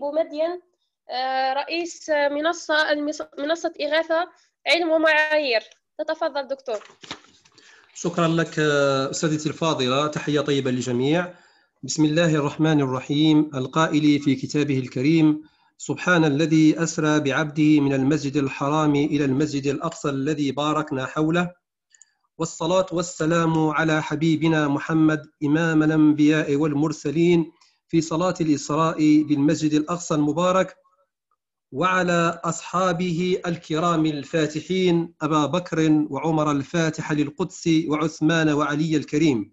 بومدين آه، رئيس منصة منصة إغاثة علم ومعايير تتفضل دكتور شكرا لك آه، أستاذتي الفاضلة تحية طيبة للجميع بسم الله الرحمن الرحيم القائل في كتابه الكريم سبحان الذي أسرى بعبده من المسجد الحرام إلى المسجد الأقصى الذي باركنا حوله والصلاة والسلام على حبيبنا محمد إمام الأنبياء والمرسلين في صلاة الإسراء بالمسجد الأقصى المبارك وعلى أصحابه الكرام الفاتحين أبا بكر وعمر الفاتح للقدس وعثمان وعلي الكريم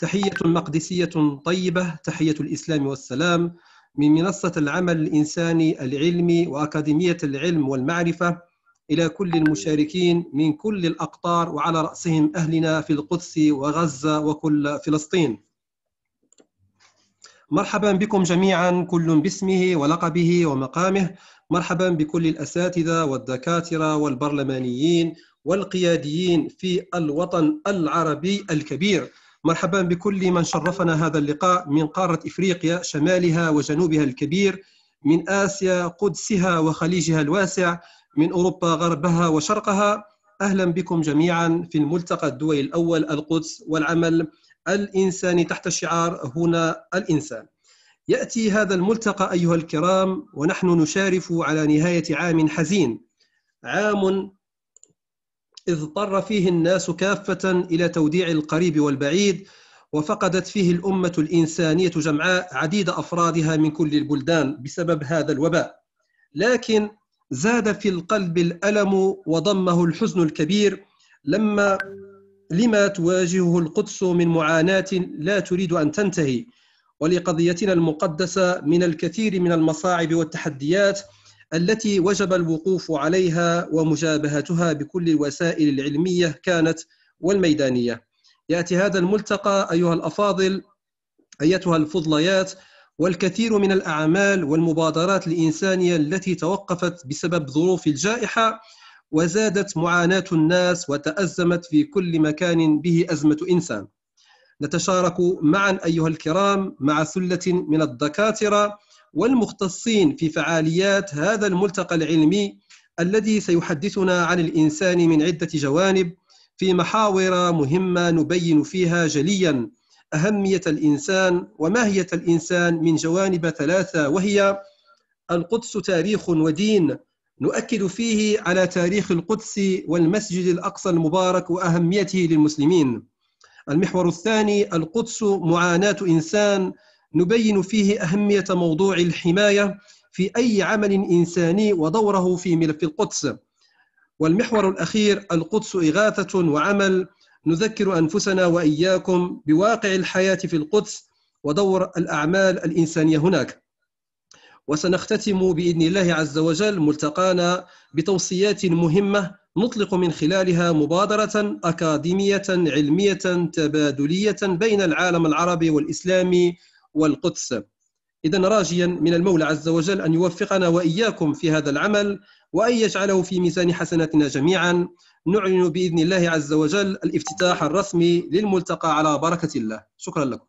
تحية مقدسية طيبة تحية الإسلام والسلام من منصة العمل الإنساني العلمي وأكاديمية العلم والمعرفة إلى كل المشاركين من كل الأقطار وعلى رأسهم أهلنا في القدس وغزة وكل فلسطين مرحبا بكم جميعا كل باسمه ولقبه ومقامه مرحبا بكل الاساتذه والدكاتره والبرلمانيين والقياديين في الوطن العربي الكبير مرحبا بكل من شرفنا هذا اللقاء من قاره افريقيا شمالها وجنوبها الكبير من اسيا قدسها وخليجها الواسع من اوروبا غربها وشرقها أهلا بكم جميعا في الملتقى الدولي الأول القدس والعمل الإنساني تحت الشعار هنا الإنسان يأتي هذا الملتقى أيها الكرام ونحن نشارف على نهاية عام حزين عام اضطر فيه الناس كافة إلى توديع القريب والبعيد وفقدت فيه الأمة الإنسانية جمعاء عديد أفرادها من كل البلدان بسبب هذا الوباء لكن زاد في القلب الألم وضمه الحزن الكبير لما لما تواجهه القدس من معاناة لا تريد أن تنتهي ولقضيتنا المقدسة من الكثير من المصاعب والتحديات التي وجب الوقوف عليها ومجابهتها بكل الوسائل العلمية كانت والميدانية يأتي هذا الملتقى أيها الأفاضل أيتها الفضليات والكثير من الأعمال والمبادرات الإنسانية التي توقفت بسبب ظروف الجائحة وزادت معاناة الناس وتأزمت في كل مكان به أزمة إنسان نتشارك معا أيها الكرام مع سلة من الدكاترة والمختصين في فعاليات هذا الملتقى العلمي الذي سيحدثنا عن الإنسان من عدة جوانب في محاور مهمة نبين فيها جلياً أهمية الإنسان وماهية الإنسان من جوانب ثلاثة وهي القدس تاريخ ودين نؤكد فيه على تاريخ القدس والمسجد الأقصى المبارك وأهميته للمسلمين المحور الثاني القدس معاناة إنسان نبين فيه أهمية موضوع الحماية في أي عمل إنساني ودوره في ملف القدس والمحور الأخير القدس إغاثة وعمل نذكر أنفسنا وإياكم بواقع الحياة في القدس ودور الأعمال الإنسانية هناك وسنختتم بإذن الله عز وجل ملتقانا بتوصيات مهمة نطلق من خلالها مبادرة أكاديمية علمية تبادلية بين العالم العربي والإسلامي والقدس إذا راجيا من المولى عز وجل أن يوفقنا وإياكم في هذا العمل وأن يجعله في ميزان حسناتنا جميعا نعلن بإذن الله عز وجل الافتتاح الرسمي للملتقى على بركة الله شكرا لكم